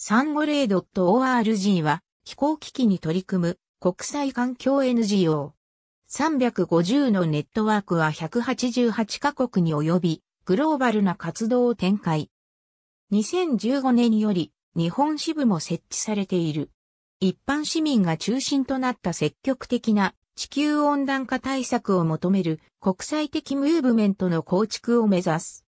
サンゴレイ .org は気候危機に取り組む国際環境 NGO。350のネットワークは188カ国に及びグローバルな活動を展開。2015年より日本支部も設置されている。一般市民が中心となった積極的な地球温暖化対策を求める国際的ムーブメントの構築を目指す。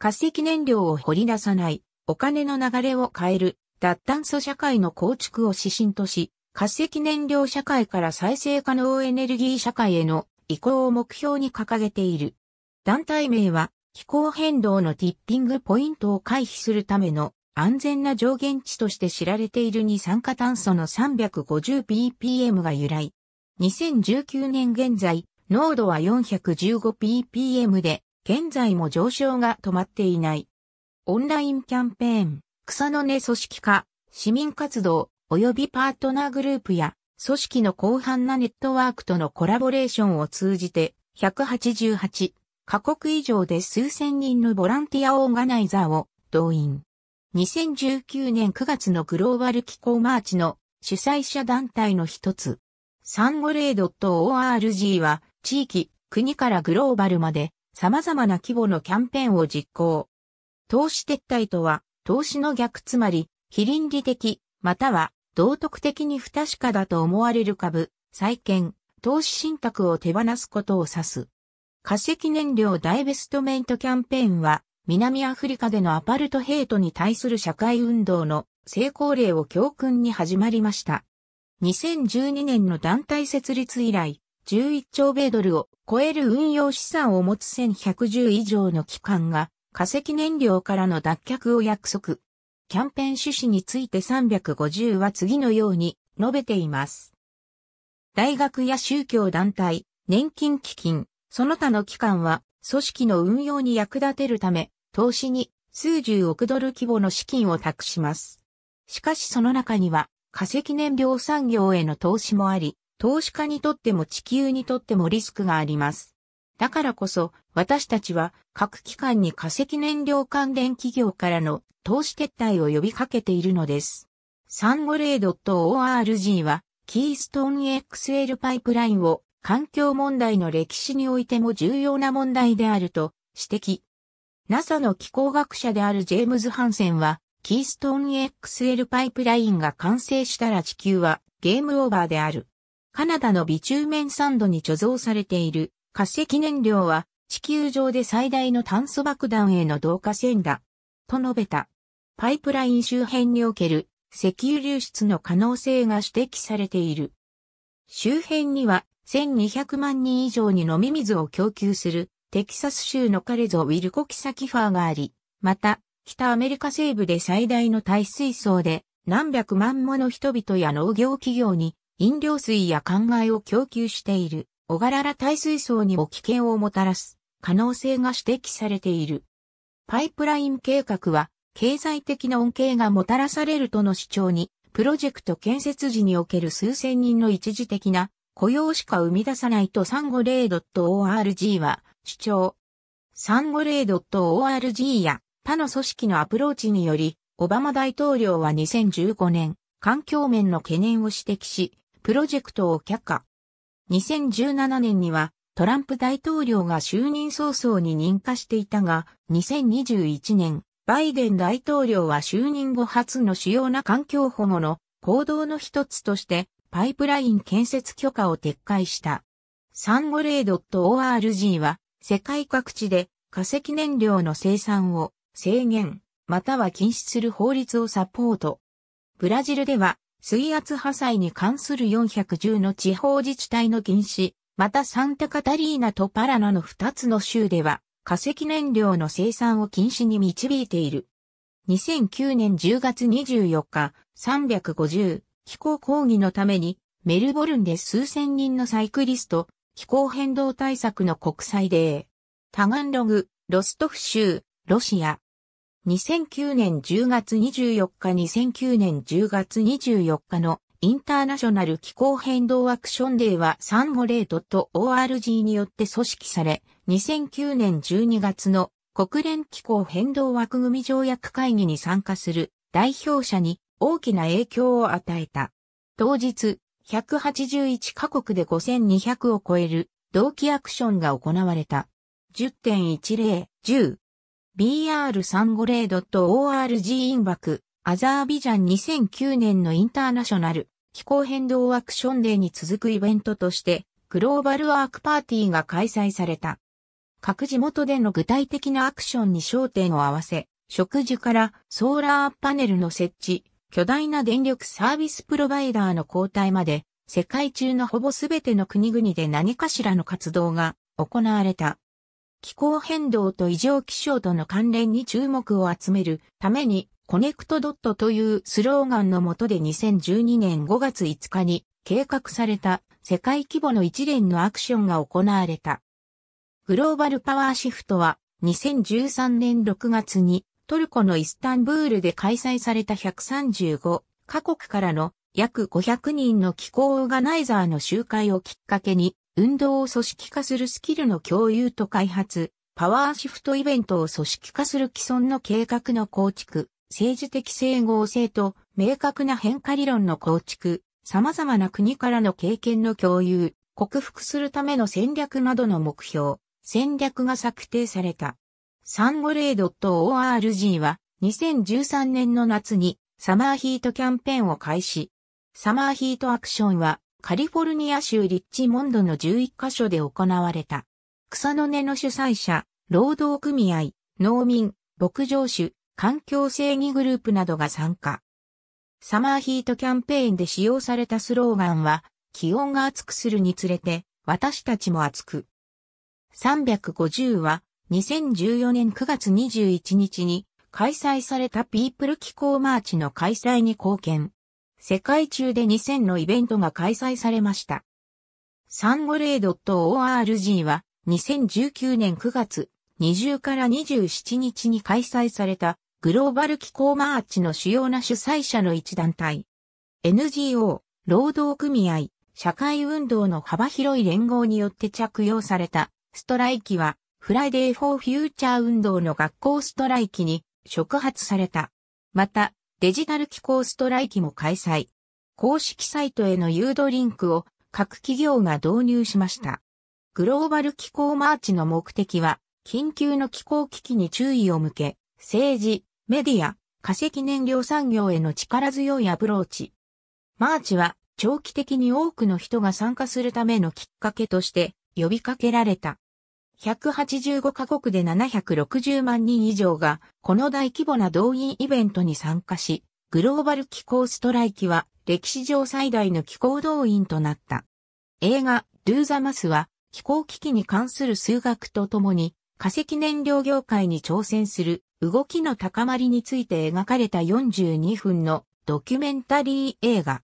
化石燃料を掘り出さない、お金の流れを変える、脱炭素社会の構築を指針とし、化石燃料社会から再生可能エネルギー社会への移行を目標に掲げている。団体名は気候変動のティッピングポイントを回避するための安全な上限値として知られている二酸化炭素の 350ppm が由来。2019年現在、濃度は 415ppm で、現在も上昇が止まっていない。オンラインキャンペーン。草の根組織化、市民活動、及びパートナーグループや、組織の広範なネットワークとのコラボレーションを通じて、188カ国以上で数千人のボランティアオーガナイザーを動員。2019年9月のグローバル機構マーチの主催者団体の一つ。サンゴレイドット .org は地域、国からグローバルまで様々な規模のキャンペーンを実行。投資撤退とは投資の逆つまり、非倫理的、または道徳的に不確かだと思われる株、債券、投資信託を手放すことを指す。化石燃料ダイベストメントキャンペーンは、南アフリカでのアパルトヘイトに対する社会運動の成功例を教訓に始まりました。2012年の団体設立以来、11兆米ドルを超える運用資産を持つ1110以上の機関が化石燃料からの脱却を約束。キャンペーン趣旨について350は次のように述べています。大学や宗教団体、年金基金、その他の機関は組織の運用に役立てるため、投資に数十億ドル規模の資金を託します。しかしその中には化石燃料産業への投資もあり、投資家にとっても地球にとってもリスクがあります。だからこそ、私たちは各機関に化石燃料関連企業からの投資撤退を呼びかけているのです。サン3ドと o r g は、キーストーン XL パイプラインを環境問題の歴史においても重要な問題であると指摘。NASA の気候学者であるジェームズ・ハンセンは、キーストーン XL パイプラインが完成したら地球はゲームオーバーである。カナダの微中面サンドに貯蔵されている化石燃料は地球上で最大の炭素爆弾への導火線だ。と述べた。パイプライン周辺における石油流出の可能性が指摘されている。周辺には1200万人以上に飲み水を供給するテキサス州のカレゾ・ウィルコキサキファーがあり、また北アメリカ西部で最大の耐水槽で何百万もの人々や農業企業に飲料水や灌漑を供給している。小柄ら耐水槽にも危険をもたらす可能性が指摘されている。パイプライン計画は経済的な恩恵がもたらされるとの主張に、プロジェクト建設時における数千人の一時的な雇用しか生み出さないと 350.org は主張。350.org や他の組織のアプローチにより、オバマ大統領は2015年、環境面の懸念を指摘し、プロジェクトを却下。2017年にはトランプ大統領が就任早々に認可していたが、2021年、バイデン大統領は就任後初の主要な環境保護の行動の一つとして、パイプライン建設許可を撤回した。サン 350.org は、世界各地で化石燃料の生産を制限、または禁止する法律をサポート。ブラジルでは、水圧破砕に関する410の地方自治体の禁止、またサンタカタリーナとパラナの2つの州では、化石燃料の生産を禁止に導いている。2009年10月24日、350気候抗議のために、メルボルンで数千人のサイクリスト、気候変動対策の国際デー。タガンログ、ロストフ州、ロシア。2009年10月24日2009年10月24日のインターナショナル気候変動アクションデーはサンー5と o r g によって組織され、2009年12月の国連気候変動枠組条約会議に参加する代表者に大きな影響を与えた。当日、181カ国で5200を超える同期アクションが行われた。10.10 10 BR350.org インバク、アザービジャン2009年のインターナショナル気候変動アクションデーに続くイベントとしてグローバルワークパーティーが開催された。各地元での具体的なアクションに焦点を合わせ、食事からソーラーパネルの設置、巨大な電力サービスプロバイダーの交代まで、世界中のほぼすべての国々で何かしらの活動が行われた。気候変動と異常気象との関連に注目を集めるために、コネクトドットというスローガンのもとで2012年5月5日に計画された世界規模の一連のアクションが行われた。グローバルパワーシフトは2013年6月にトルコのイスタンブールで開催された135カ国からの約500人の気候オーガナイザーの集会をきっかけに運動を組織化するスキルの共有と開発、パワーシフトイベントを組織化する既存の計画の構築、政治的整合性と明確な変化理論の構築、様々な国からの経験の共有、克服するための戦略などの目標、戦略が策定された。サンゴレイ .org は2013年の夏にサマーヒートキャンペーンを開始。サマーヒートアクションはカリフォルニア州リッチモンドの11カ所で行われた。草の根の主催者、労働組合、農民、牧場主、環境正義グループなどが参加。サマーヒートキャンペーンで使用されたスローガンは、気温が暑くするにつれて、私たちも暑く。350は、2014年9月21日に開催されたピープル気候マーチの開催に貢献。世界中で2000のイベントが開催されました。サンゴレイ .org は2019年9月20から27日に開催されたグローバル気候マーチの主要な主催者の一団体。NGO、労働組合、社会運動の幅広い連合によって着用されたストライキはフライデーフォーフューチャー運動の学校ストライキに触発された。また、デジタル機構ストライキも開催。公式サイトへの誘導リンクを各企業が導入しました。グローバル気候マーチの目的は、緊急の気候危機に注意を向け、政治、メディア、化石燃料産業への力強いアプローチ。マーチは長期的に多くの人が参加するためのきっかけとして呼びかけられた。185カ国で760万人以上が、この大規模な動員イベントに参加し、グローバル気候ストライキは歴史上最大の気候動員となった。映画、ドゥーザマスは、気候危機に関する数学とともに、化石燃料業界に挑戦する動きの高まりについて描かれた42分のドキュメンタリー映画。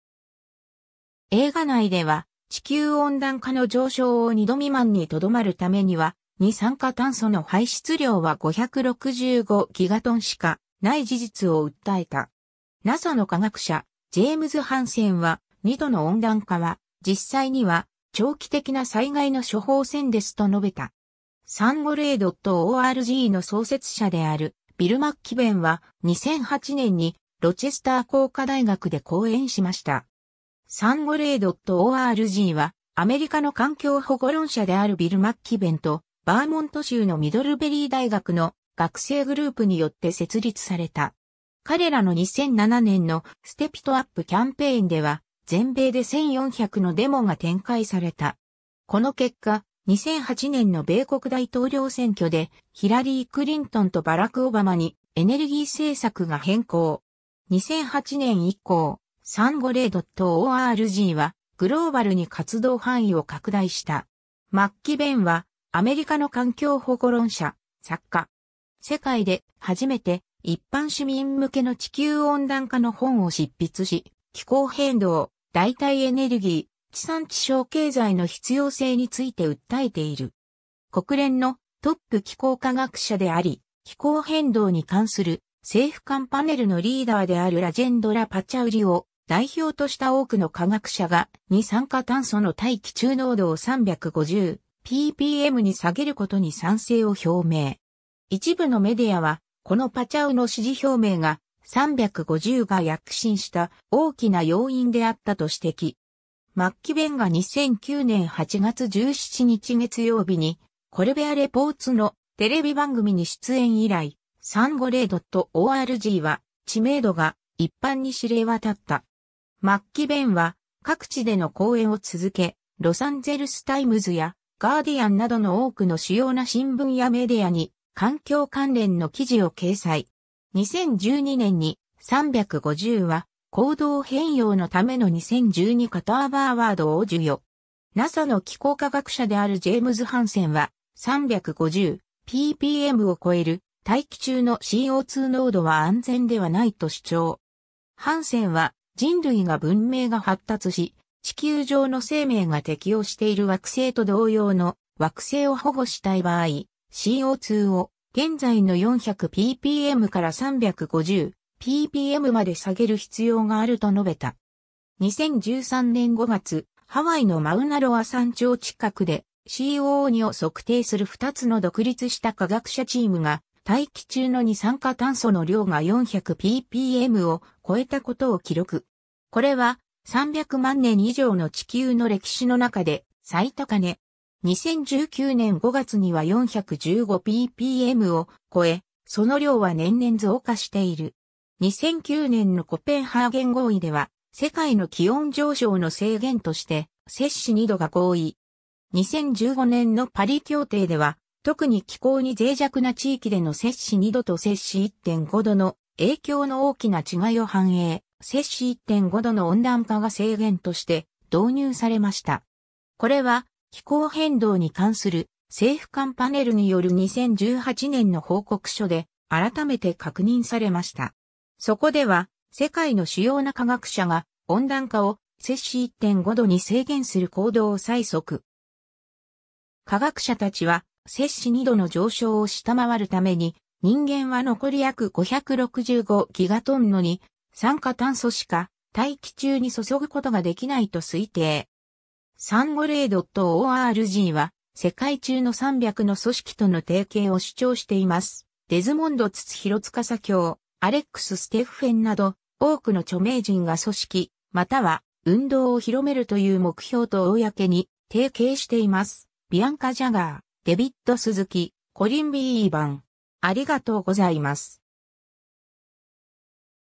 映画内では、地球温暖化の上昇を二度未満にとどまるためには、二酸化炭素の排出量は565ギガトンしかない事実を訴えた。NASA の科学者、ジェームズ・ハンセンは、二度の温暖化は、実際には、長期的な災害の処方箋ですと述べた。サンゴレドット o r g の創設者である、ビル・マッキベンは、2008年に、ロチェスター工科大学で講演しました。サンゴレドット o r g は、アメリカの環境保護論者であるビル・マッキベンと、バーモント州のミドルベリー大学の学生グループによって設立された。彼らの2007年のステピトアップキャンペーンでは、全米で1400のデモが展開された。この結果、2008年の米国大統領選挙でヒラリー・クリントンとバラク・オバマにエネルギー政策が変更。2008年以降、サンゴレ 350.org はグローバルに活動範囲を拡大した。マッキベンはアメリカの環境保護論者、作家。世界で初めて一般市民向けの地球温暖化の本を執筆し、気候変動、代替エネルギー、地産地消経済の必要性について訴えている。国連のトップ気候科学者であり、気候変動に関する政府間パネルのリーダーであるラジェンドラ・パチャウリを代表とした多くの科学者が二酸化炭素の大気中濃度を350 ppm に下げることに賛成を表明。一部のメディアは、このパチャウの支持表明が350が躍進した大きな要因であったと指摘。マッキベンが2009年8月17日月曜日に、コルベアレポーツのテレビ番組に出演以来、サンゴ 350.org は知名度が一般に知れ渡った。マッキベンは各地での講演を続け、ロサンゼルスタイムズやガーディアンなどの多くの主要な新聞やメディアに環境関連の記事を掲載。2012年に350は行動変容のための2012カターバーワードを授与。NASA の気候科学者であるジェームズ・ハンセンは 350ppm を超える大気中の CO2 濃度は安全ではないと主張。ハンセンは人類が文明が発達し、地球上の生命が適応している惑星と同様の惑星を保護したい場合、CO2 を現在の 400ppm から 350ppm まで下げる必要があると述べた。2013年5月、ハワイのマウナロア山頂近くで CO2 を測定する2つの独立した科学者チームが大気中の二酸化炭素の量が 400ppm を超えたことを記録。これは300万年以上の地球の歴史の中で最高値。2019年5月には 415ppm を超え、その量は年々増加している。2009年のコペンハーゲン合意では、世界の気温上昇の制限として、摂氏2度が合意。2015年のパリ協定では、特に気候に脆弱な地域での摂氏2度と摂氏1.5度の影響の大きな違いを反映。摂氏1.5度の温暖化が制限として導入されました。これは気候変動に関する政府間パネルによる2018年の報告書で改めて確認されました。そこでは世界の主要な科学者が温暖化を摂氏1.5度に制限する行動を催促。科学者たちは摂氏2度の上昇を下回るために人間は残り約565ギガトンのに酸化炭素しか大気中に注ぐことができないと推定。サンゴレドット o r g は世界中の300の組織との提携を主張しています。デズモンド・ツツヒロツカサ教、アレックス・ステッフェンなど多くの著名人が組織、または運動を広めるという目標と公に提携しています。ビアンカ・ジャガー、デビッド・スズキ、コリン・ビーバン。ありがとうございます。